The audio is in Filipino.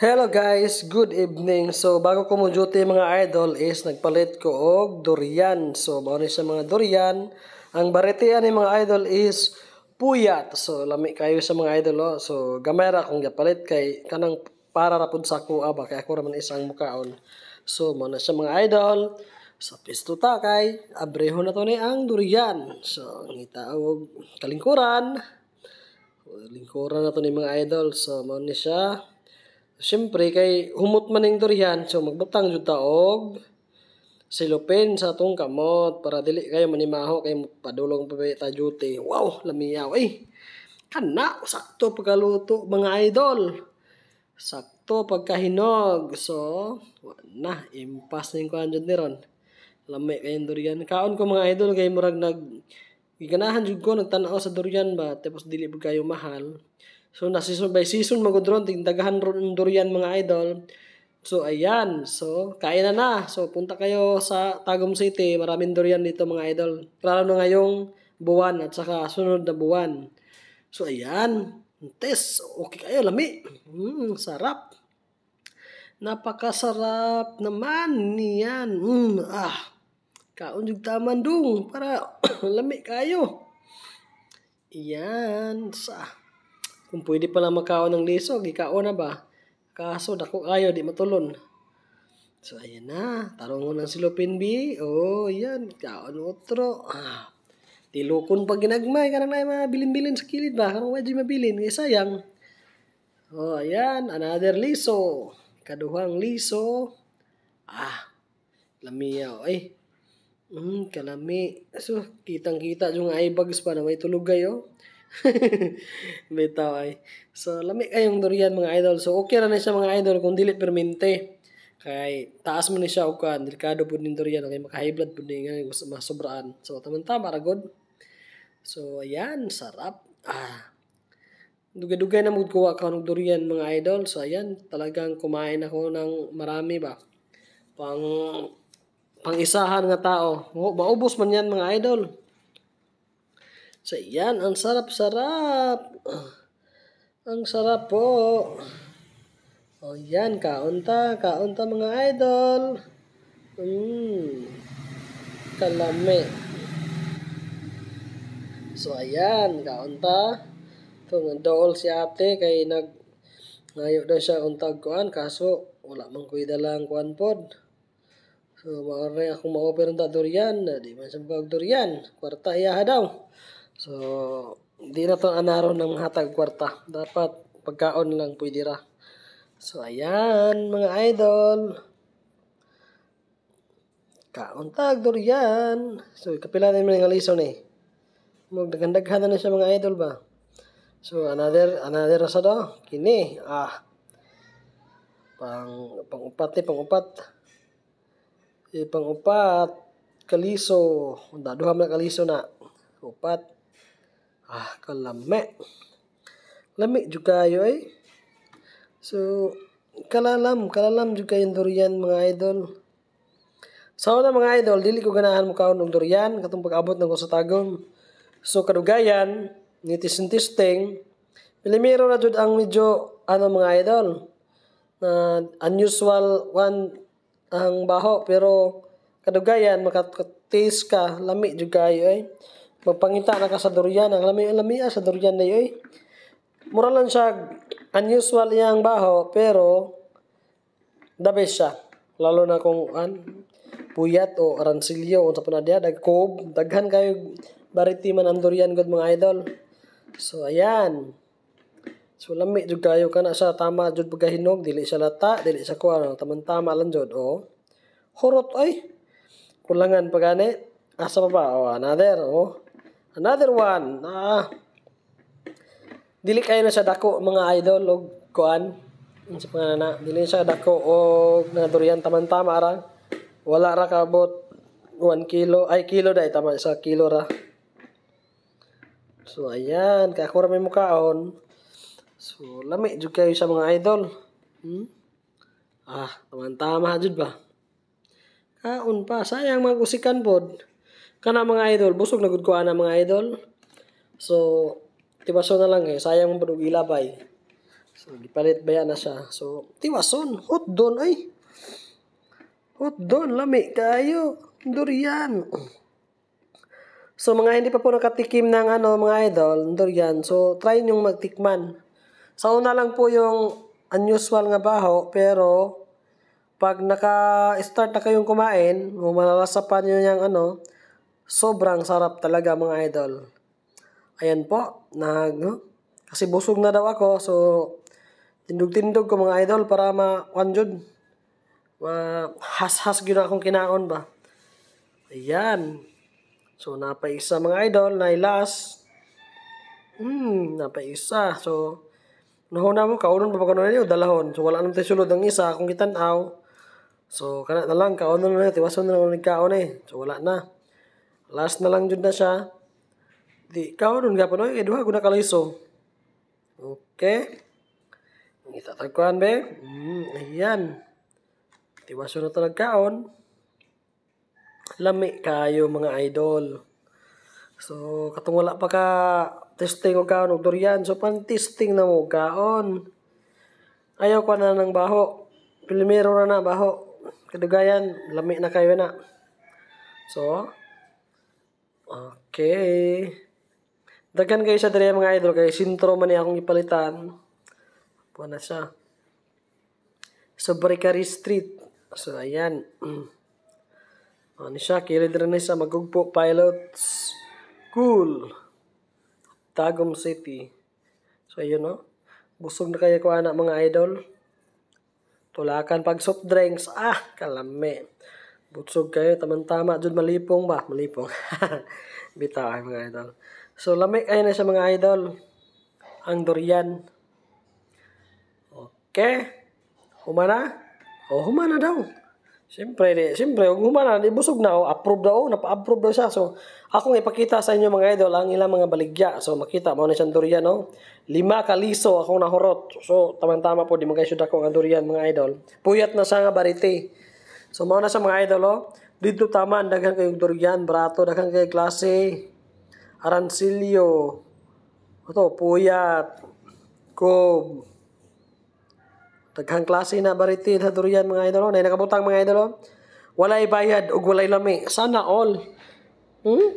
Hello guys, good evening. So bago ko mo duty mga idol is nagpalit ko og durian. So mao sa mga durian. Ang baretian ni mga idol is puyat. So lami kayo sa mga idol oh. So gamay ra kung gapalit kay kanang para ra pud sa ko aba ah, kay ako ra man isang mukaon. So mao na sa mga idol. Sa so, pisto ta kay abreho na to ni ang durian. So ngita og kalingkuran. Lingkuran na to ni mga idol. So mao siya Siyempre, kay humot maning durian, so magbatang jud taog, og silupin sa atong kamot para dili kayo manimaho kay padulong pa ta duty. Wow, lamiyaw eh. Kana, sakto pagkaluto mga idol. Sakto pagkahinog. So, na, impas na yung kuhan dyan ni Ron. Lamay kayong durian. Kaon ko mga idol, kay murag nag... Giganahan jud ko, nagtanaw sa durian ba, tapos dili ba kayo mahal. So, na season by season magudron, daghan durian mga idol. So, ayan. So, kain na na. So, punta kayo sa Tagum City. Maraming durian dito mga idol. Lalo na ngayong buwan at saka sunod na buwan. So, ayan. Test. Okay kayo, lami. Mm, sarap. Napakasarap naman niyan. Mm, ah. Kaon yung tamandong para lami kayo. Iyan. Sa. Kung pwede pala makaon ng lisog, ikao na ba? Kaso, dako kayo, di matulon. So, ayan na. Tarungon ng silopin B. Oh, yan. Kaon otro. Ah. Tilukon pag ginagmay. Karang na mga bilin-bilin sa kilid ba? Karang medyo mabilin. Kaya eh, sayang. Oh, ayan. Another liso. Kaduhang liso. Ah. Lamiyaw. Ay. Mm, kalami. So, kitang-kita yung eyebags pa na may tulugay, oh. Bitaw ay. So, lami kayong durian mga idol. So, okay na na siya mga idol kung dili permente. Kay, taas mo ni siya o kan. Delikado po din durian. Okay, makahiblad high blood po din. Nga, gusto masobraan. So, tamang-tama, ragod. So, ayan. Sarap. Ah. Dugay-dugay na magkuha ka ng durian mga idol. So, ayan. Talagang kumain ako ng marami ba. Pang pang-isahan nga tao. Maubos man yan mga idol. So, yan. Ang sarap-sarap. Ang sarap po. O, yan. Kaunta. Kaunta mga idol. Mmm. Kalame. So, ayan. Kaunta. Itong dool si ate kay nag ngayo daw siya untag kuan kaso wala man kuy dalang kuan pod. So, maaari akong ma-offer ng durian. Di man siya durian. Kwarta iya daw. So, hindi na to anaro ng hatag kwarta. Dapat pagkaon lang pwede ra. So, ayan mga idol. Kaon tag durian. So, kapilanin mo nga lesson eh. Magdagandaghan na siya mga idol ba? So, another, another sa do. Kini, ah. Pang, pang upat eh, pang upat. Eh, pang upat. Kaliso. Daduham na kaliso na. Upat. Ah, kalame. Lami juga kayo ay. Eh. So, kalalam, kalalam juga yung durian mga idol. so, una mga idol, dili ko ganahan mo kaon og durian katong pag-abot ng sa tagom. So kadugayan, nitis-ntisting, Pilimero na jud ang medyo ano mga idol na unusual one ang baho pero kadugayan makataste ka lami jud kayo eh. Magpangita na ka sa durian. Ang lamay lamia ah, sa durian na yoy. Eh. Mura lang siya. Unusual iyang baho. Pero, the best siya. Lalo na kung an, puyat o aransilyo. o pa na dia. Dagkob. Daghan kayo. Bariti man ang durian good mga idol. So, ayan. So, lami jud kayo kana sa tama jud pagkahinog. Dili sa lata. Dili sa kuha. Taman-tama lang jud. O. Horot ay. Kulangan pagani. Asa pa ba? O, another. O. Another one, ah, uh, dili kayo na sa dako mga idol og kuan sa na, dili siya dako og nadurian taman tama ra wala ra kabot 1 kilo ay kilo dai tama sa kilo ra so ayan kay ako may mukaon so lami jud kayo sa mga idol hmm? ah taman tama jud ba kaon pa sayang magusikan pod Kana mga idol, busog na gud ko ana mga idol. So, tiwason na lang eh. Sayang mo ilabay. So, gipalit ba yan na siya? So, tiwason. Hot don ay. Hot don. Lami kayo. Durian. So, mga hindi pa po nakatikim ng ano, mga idol, durian. So, try nyong magtikman. Sa una lang po yung unusual nga baho, pero pag naka-start na kayong kumain, o malalasapan nyo yung ano, Sobrang sarap talaga mga idol. Ayan po, nag kasi busog na daw ako so tindog-tindog ko mga idol para ma wanjod. Ma has-has gyud akong kinaon ba. Ayan. So napaisa mga idol na ilas. Hmm, napaisa. So Nahuna mo, kaunon pa pagkanon ninyo, dalahon. So, wala naman tayo sulod ang isa, kung kitanaw. So, kana na lang, kaunon na na, tiwasan na lang nagkaon eh. So, wala na. Last na lang jud na siya. Di karon gapon oy duha guna kaliso. Okay. Itatagkuan be. Mm, ayan. Tiwaso na talag kaon. Lami kayo mga idol. So, katong wala pa ka testing o kaon og durian. So, pan testing na mo kaon. Ayaw ko na ng baho. Primero na na baho. Kadugayan, lami na kayo na. So, Okay. Dagan kayo sa diri mga idol kay sintro man ni akong ipalitan. Apo na siya. So Bricary Street. So ayan. Mm. Ano siya, kilid rin sa Magugpo Pilots Cool. Tagum City. So ayun no. Oh. Busog na kayo ko anak mga idol. Tulakan pag soft drinks. Ah, kalame. Butsog kayo, tamang-tama. Diyan malipong ba? Malipong. Bitaw ay mga idol. So, lamig ay na sa mga idol. Ang durian. Okay. Humana? O, oh, humana daw. Siyempre, di, siyempre, humana, di busog na, o, approve daw, napa-approve daw siya. So, akong ipakita sa inyo mga idol, ang ilang mga baligya. So, makita, mo na siyang durian, no? Lima kaliso akong nahurot. So, tamang-tama po, di mga isyod ako ang durian, mga idol. Puyat na siya nga barite. So mao sa mga idol oh. Dito tama daghan kayong durian, barato, daghan kay klase. Arancilio. Ato, puyat. Kob. Daghang klase na baritid ha durian mga idol. Oh. Nay nakabutang mga idol. Oh. Walay bayad ug walay lami. Sana all. Hmm?